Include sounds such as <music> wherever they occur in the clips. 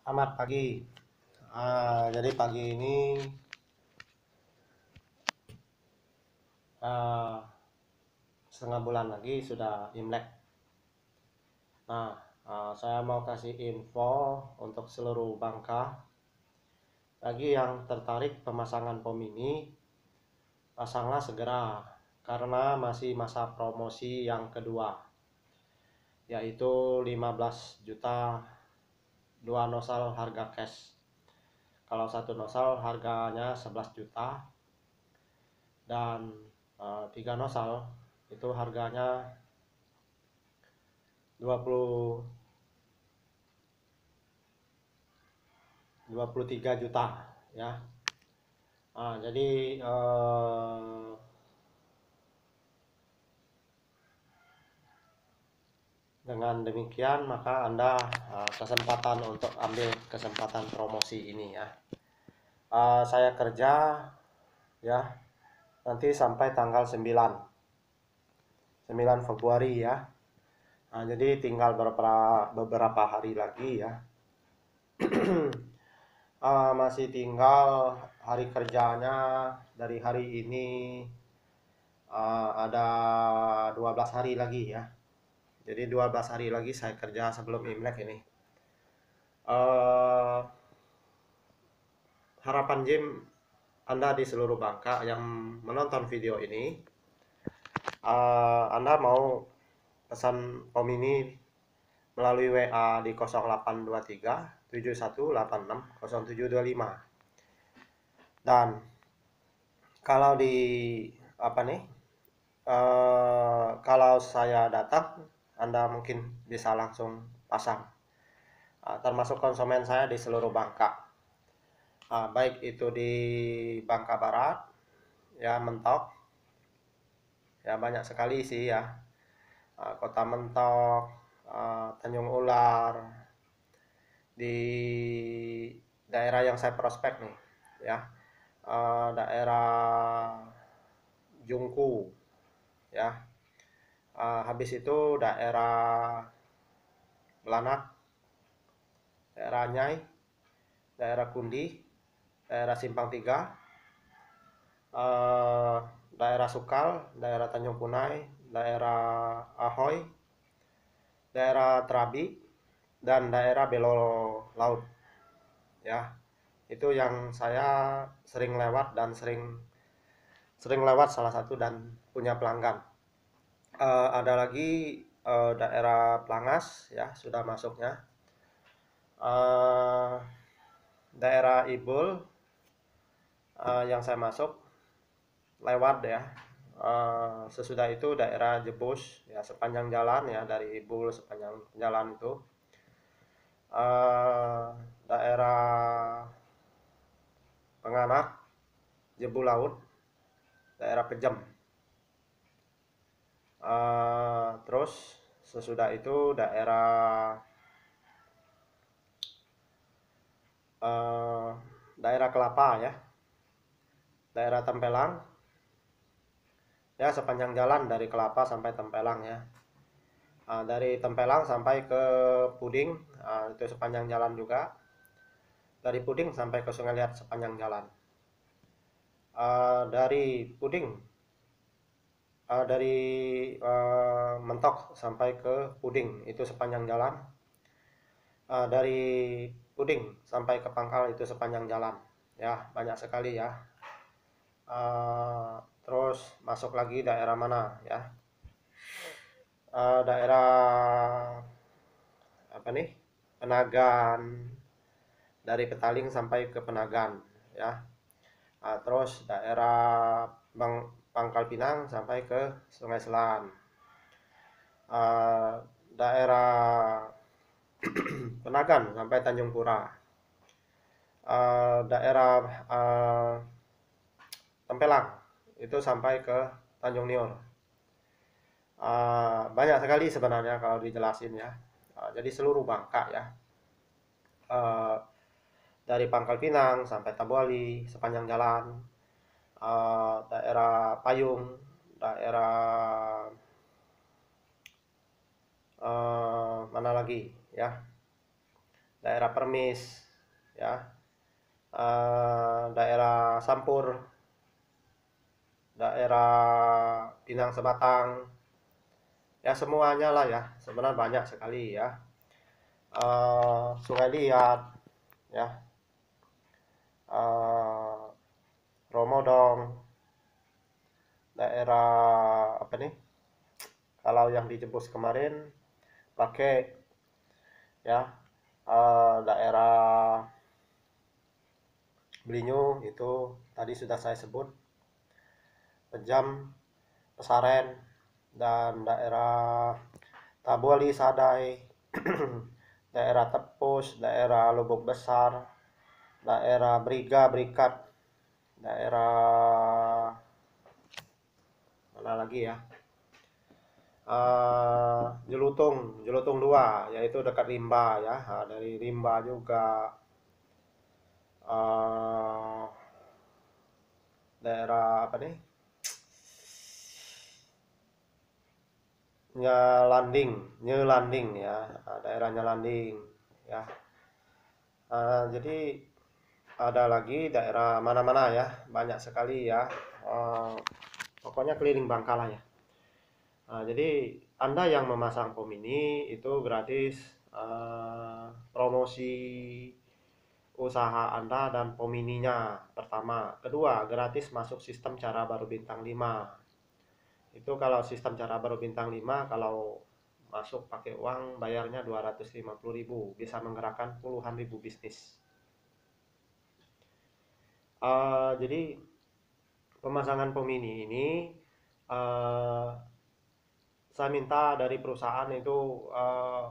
Selamat pagi. Uh, jadi pagi ini uh, setengah bulan lagi sudah Imlek. Nah, uh, saya mau kasih info untuk seluruh Bangka. Bagi yang tertarik pemasangan pom ini, pasanglah segera karena masih masa promosi yang kedua yaitu 15 juta dua nosal harga cash kalau satu nosal harganya 11 juta dan uh, tiga nosal itu harganya 20 23 juta ya nah, jadi eh, dengan demikian maka anda uh, kesempatan untuk ambil kesempatan promosi ini ya uh, saya kerja ya nanti sampai tanggal 9 9 Februari ya nah, jadi tinggal beberapa beberapa hari lagi ya uh, <clears throat> masih tinggal hari kerjanya dari hari ini uh, ada 12 hari lagi ya jadi 12 hari lagi saya kerja sebelum Imlek ini uh, harapan Jim Anda di seluruh Bangka yang menonton video ini uh, Anda mau pesan Om ini melalui WA di 0823 7186 0725 dan kalau di apa nih uh, kalau saya datang anda mungkin bisa langsung pasang. Ah, termasuk konsumen saya di seluruh Bangka. Ah, baik itu di Bangka Barat, ya mentok, ya banyak sekali sih ya. Ah, Kota Mentok, Tanjung Ular, di daerah yang saya prospek nih, ya daerah Jungku, ya uh, habis itu daerah Melanak daerah Nyai daerah Kundi daerah Simpang Tiga uh, daerah Sukal daerah Tanjung Punai daerah Ahoy daerah Terabi dan daerah Belo Laut ya itu yang saya sering lewat dan sering sering lewat salah satu dan punya pelanggan uh, ada lagi uh, daerah Plangas ya sudah masuknya uh, daerah Ibul uh, yang saya masuk lewat ya uh, sesudah itu daerah Jebus ya sepanjang jalan ya dari Ibul sepanjang jalan itu uh, daerah Penganak Jebu Laut daerah Pejem. Eh, terus sesudah itu daerah uh, daerah kelapa ya daerah tempelang ya sepanjang jalan dari kelapa sampai tempelang ya uh, dari tempelang sampai ke puding uh, itu sepanjang jalan juga dari puding sampai ke sungai liat sepanjang jalan uh, dari puding uh, dari uh, mentok sampai ke puding itu sepanjang jalan uh, dari puding sampai ke pangkal itu sepanjang jalan ya banyak sekali ya uh, terus masuk lagi daerah mana ya uh, daerah apa nih penagan dari petaling sampai ke penagan ya uh, terus daerah Pangkal Pinang sampai ke Sungai Selam. Uh, daerah <clears throat> Penagan sampai Tanjung Pura. Uh, daerah uh, Tempelang itu sampai ke Tanjung Nior. Uh, banyak sekali sebenarnya kalau dijelasin ya. Uh, jadi seluruh Bangka ya. Uh, dari Pangkal Pinang sampai Tabuali sepanjang jalan uh, daerah Payung, daerah uh, mana lagi ya, daerah Permis, ya, uh, daerah Sampur, daerah Pinang Sebatang, ya semuanya lah ya, sebenarnya banyak sekali ya. Uh, Sungai Liat, ya. Uh, Romo dong daerah apa nih kalau yang dijebus kemarin pakai ya uh, daerah blinyu itu tadi sudah saya sebut Pejam Pesaren dan daerah Tabuali Sadai <clears throat> daerah Tepus daerah Lubuk Besar daerah Briga Brikat daerah mana lagi ya uh, Jelutung Jelutung dua, yaitu dekat Rimba ya uh, dari Rimba juga uh, daerah apa nih Nyelanding Nyelanding ya uh, daerah Nyelanding ya uh, jadi ada lagi daerah mana-mana ya banyak sekali ya uh, pokoknya keliling Bangkala ya uh, jadi anda yang memasang pom ini itu gratis uh, promosi usaha Anda dan pom ininya pertama kedua gratis masuk sistem cara baru bintang 5 itu kalau sistem cara baru bintang 5 kalau masuk pakai uang bayarnya 250.000 bisa menggerakkan puluhan ribu bisnis Eh, jadi pemasangan pom ini uh, saya minta dari perusahaan itu uh,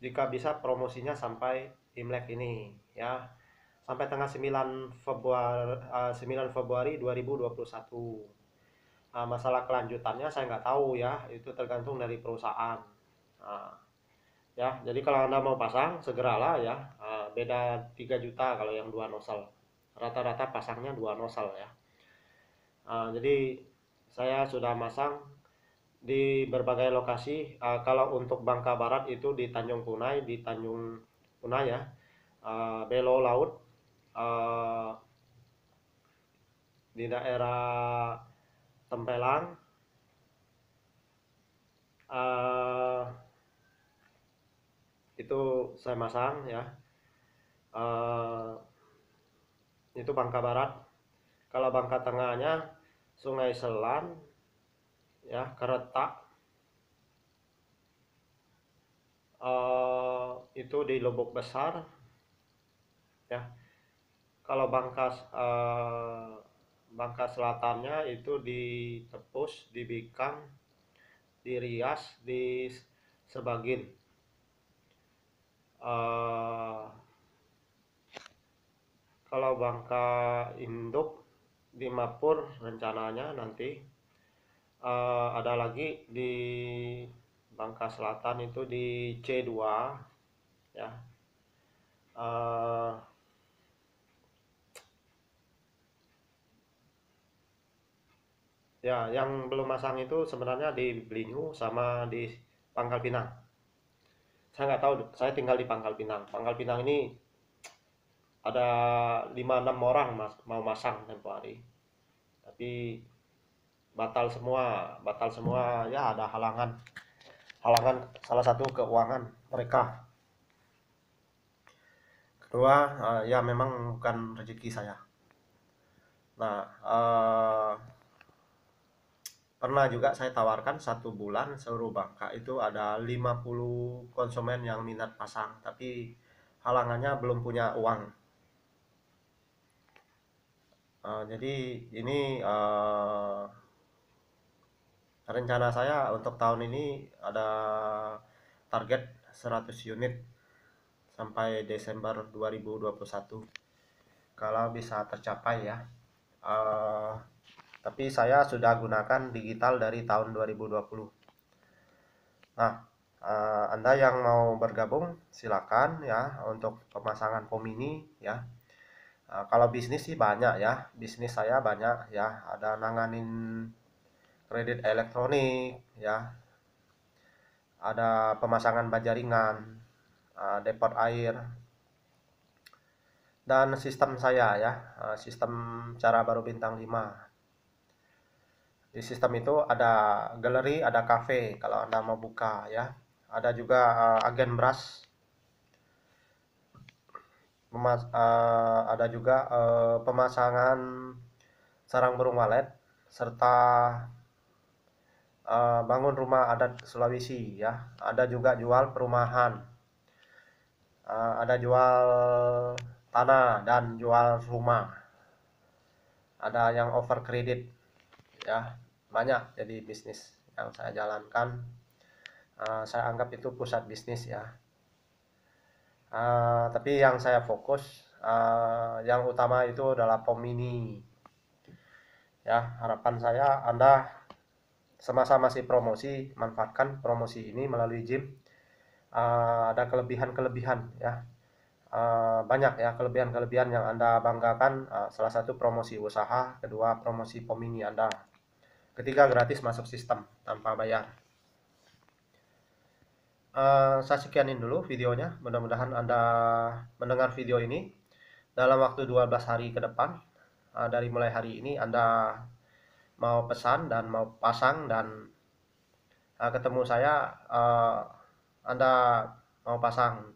jika bisa promosinya sampai Imlek ini ya sampai tengah 9 Februari uh, 9 Februari 2021 uh, masalah kelanjutannya saya nggak tahu ya itu tergantung dari perusahaan uh, ya jadi kalau anda mau pasang segeralah ya uh, beda 3 juta kalau yang dua nosal rata-rata pasangnya dua nosal ya uh, jadi saya sudah masang di berbagai lokasi uh, kalau untuk Bangka Barat itu di Tanjung Punai di Tanjung Punai ya uh, Belo Laut uh, di daerah Tempelang uh, itu saya masang ya uh, itu Bangka Barat kalau Bangka Tengahnya Sungai Selan ya Keretak uh, itu di Lubuk Besar ya kalau Bangka uh, Bangka Selatannya itu di Tepus di Bikang di Rias di Sebagin uh, kalau Bangka Induk di Mapur rencananya nanti uh, ada lagi di Bangka Selatan itu di C2 ya uh, ya yang belum masang itu sebenarnya di Blinyu sama di Pangkal Pinang saya nggak tahu saya tinggal di Pangkal Pinang Pangkal Pinang ini ada 5-6 orang mas, mau masang tempo hari tapi batal semua batal semua ya ada halangan halangan salah satu keuangan mereka kedua uh, ya memang bukan rezeki saya nah uh, pernah juga saya tawarkan satu bulan seluruh Bangka itu ada 50 konsumen yang minat pasang tapi halangannya belum punya uang Uh, jadi ini uh, rencana saya untuk tahun ini ada target 100 unit sampai Desember 2021 kalau bisa tercapai ya uh, tapi saya sudah gunakan digital dari tahun 2020 nah uh, anda yang mau bergabung silakan ya untuk pemasangan pom ini ya Nah, kalau bisnis sih banyak ya, bisnis saya banyak ya, ada nanganin kredit elektronik ya, ada pemasangan bajaringan, uh, eh, depot air, dan sistem saya ya, uh, sistem cara baru bintang 5. Di sistem itu ada galeri, ada cafe kalau Anda mau buka ya, ada juga uh, agen beras memas uh, eh, ada juga uh, pemasangan sarang burung walet serta uh, bangun rumah adat Sulawesi ya ada juga jual perumahan uh, ada jual tanah dan jual rumah ada yang over kredit ya banyak jadi bisnis yang saya jalankan uh, saya anggap itu pusat bisnis ya Eh, tapi yang saya fokus uh, yang utama itu adalah POM ini ya harapan saya Anda semasa masih promosi manfaatkan promosi ini melalui gym uh, ada kelebihan-kelebihan ya uh, banyak ya kelebihan-kelebihan yang Anda banggakan uh, salah satu promosi usaha kedua promosi POM ini Anda ketiga gratis masuk sistem tanpa bayar uh, saya sekianin dulu videonya. Mudah-mudahan Anda mendengar video ini dalam waktu 12 hari ke depan. Uh, dari mulai hari ini Anda mau pesan dan mau pasang dan uh, ketemu saya uh, Anda mau pasang.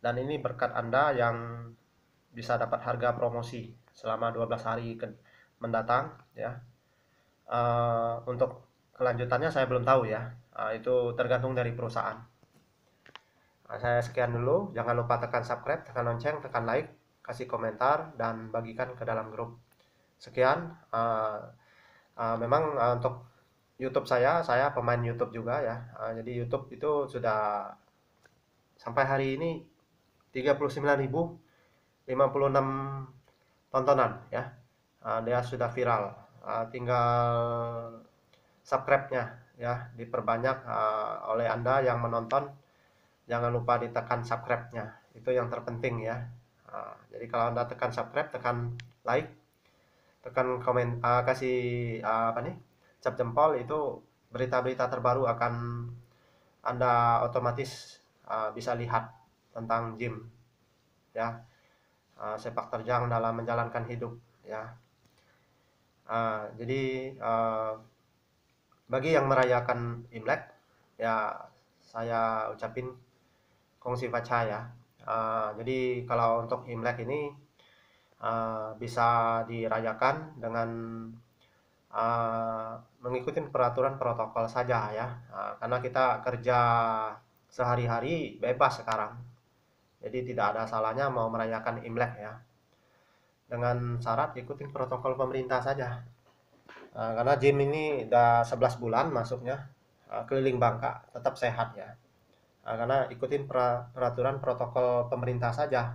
Dan ini berkat Anda yang bisa dapat harga promosi selama 12 hari ke mendatang ya. Uh, untuk kelanjutannya saya belum tahu ya. itu tergantung dari perusahaan saya sekian dulu. Jangan lupa tekan subscribe, tekan lonceng, tekan like, kasih komentar, dan bagikan ke dalam grup. Sekian. Uh, uh, memang uh, untuk YouTube saya, saya pemain YouTube juga ya. Uh, jadi YouTube itu sudah sampai hari ini 39.056 tontonan ya. Uh, dia sudah viral. Uh, tinggal subscribe-nya ya diperbanyak uh, oleh Anda yang menonton jangan lupa ditekan subscribe-nya itu yang terpenting ya ah, jadi kalau anda tekan subscribe tekan like tekan komen uh, kasih uh, apa nih cap jempol itu berita-berita terbaru akan anda otomatis uh, bisa lihat tentang gym ya uh, sepak terjang dalam menjalankan hidup ya uh, jadi uh, bagi yang merayakan Imlek ya saya ucapin fungsi faca ya. Uh, jadi kalau untuk Imlek ini uh, bisa dirayakan dengan uh, mengikuti peraturan protokol saja ya. Uh, karena kita kerja sehari-hari bebas sekarang. Jadi tidak ada salahnya mau merayakan Imlek ya. Dengan syarat ikutin protokol pemerintah saja. Uh, karena gym ini udah 11 bulan masuknya uh, keliling Bangka, tetap sehat ya. Eh, karena ikutin peraturan protokol pemerintah saja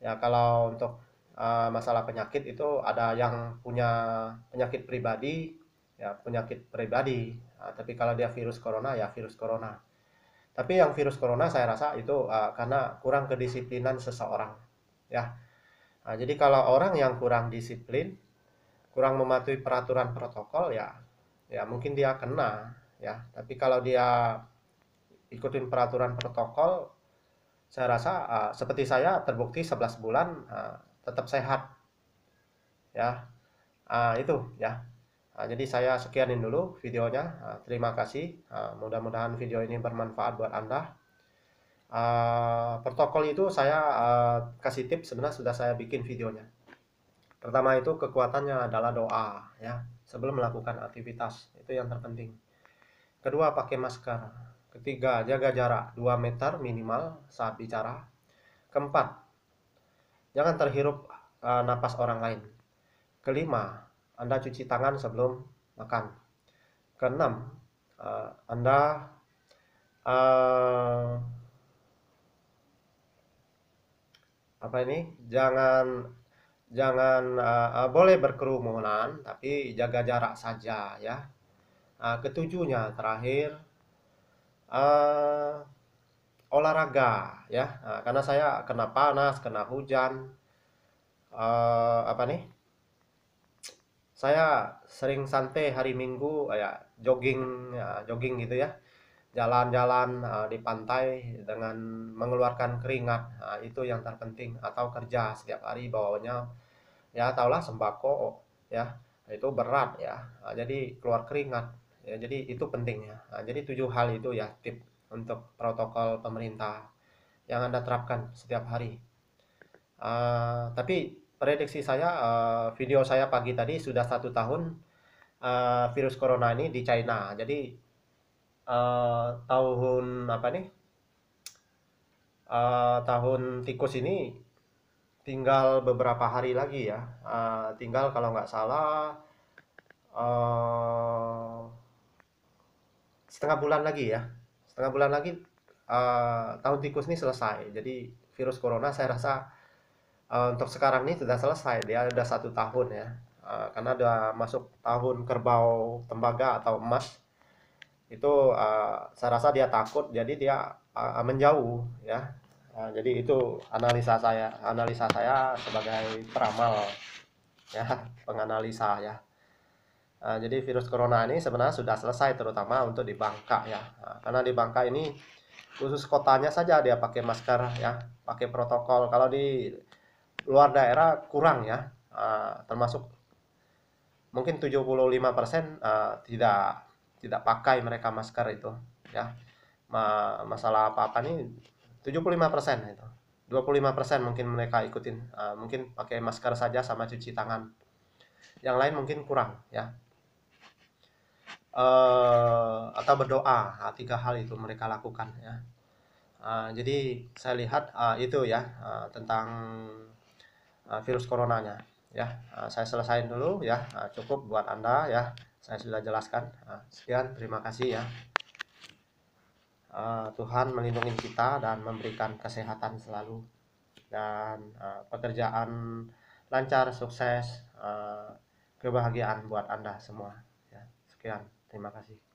ya kalau untuk eh, masalah penyakit itu ada yang punya penyakit pribadi ya penyakit pribadi nah, tapi kalau dia virus corona ya virus corona tapi yang virus corona saya rasa itu uh, karena kurang kedisiplinan seseorang ya nah, jadi kalau orang yang kurang disiplin kurang mematuhi peraturan protokol ya ya mungkin dia kena ya tapi kalau dia ikutin peraturan protokol saya rasa uh, seperti saya terbukti 11 bulan uh, tetap sehat ya uh, itu ya uh, jadi saya sekianin dulu videonya uh, terima kasih uh, mudah-mudahan video ini bermanfaat buat anda uh, protokol itu saya uh, kasih tips sebenarnya sudah saya bikin videonya pertama itu kekuatannya adalah doa ya sebelum melakukan aktivitas itu yang terpenting kedua pakai masker Ketiga, jaga jarak 2 meter minimal saat bicara. Keempat, jangan terhirup e, napas orang lain. Kelima, Anda cuci tangan sebelum makan. Keenam, e, Anda e, apa ini? Jangan jangan e, boleh berkerumunan tapi jaga jarak saja ya. E, ketujuhnya terakhir uh, olahraga ya uh, karena saya kena panas kena hujan uh, apa nih saya sering santai hari minggu uh, ya jogging uh, jogging gitu ya jalan-jalan uh, di pantai dengan mengeluarkan keringat uh, itu yang terpenting atau kerja setiap hari bawanya ya taulah sembako ya itu berat ya uh, jadi keluar keringat ya jadi itu pentingnya nah, jadi tujuh hal itu ya tip untuk protokol pemerintah yang anda terapkan setiap hari uh, tapi prediksi saya uh, video saya pagi tadi sudah satu tahun uh, virus corona ini di China jadi uh, tahun apa nih uh, tahun tikus ini tinggal beberapa hari lagi ya uh, tinggal kalau nggak salah uh, setengah bulan lagi ya setengah bulan lagi uh, tahun tikus ini selesai jadi virus corona saya rasa uh, untuk sekarang ini sudah selesai dia ada satu tahun ya uh, karena sudah masuk tahun kerbau tembaga atau emas itu uh, saya rasa dia takut jadi dia uh, menjauh ya uh, jadi itu analisa saya analisa saya sebagai peramal ya penganalisa ya Ah, jadi virus corona ini sebenarnya sudah selesai terutama untuk di Bangka ya. Ah, karena di Bangka ini khusus kotanya saja dia pakai masker ya, pakai protokol. Kalau di luar daerah kurang ya. Ah, termasuk mungkin 75% uh, tidak tidak pakai mereka masker itu ya. masalah apa-apa nih 75% itu. 25% mungkin mereka ikutin mungkin pakai masker saja sama cuci tangan. Yang lain mungkin kurang ya uh, atau berdoa nah, tiga hal itu mereka lakukan ya uh, jadi saya lihat uh, itu ya uh, tentang uh, virus coronanya ya uh, saya selesaiin dulu ya uh, cukup buat anda ya saya sudah jelaskan uh, sekian terima kasih ya uh, Tuhan melindungi kita dan memberikan kesehatan selalu dan uh, pekerjaan lancar sukses uh, kebahagiaan buat anda semua ya sekian temas así.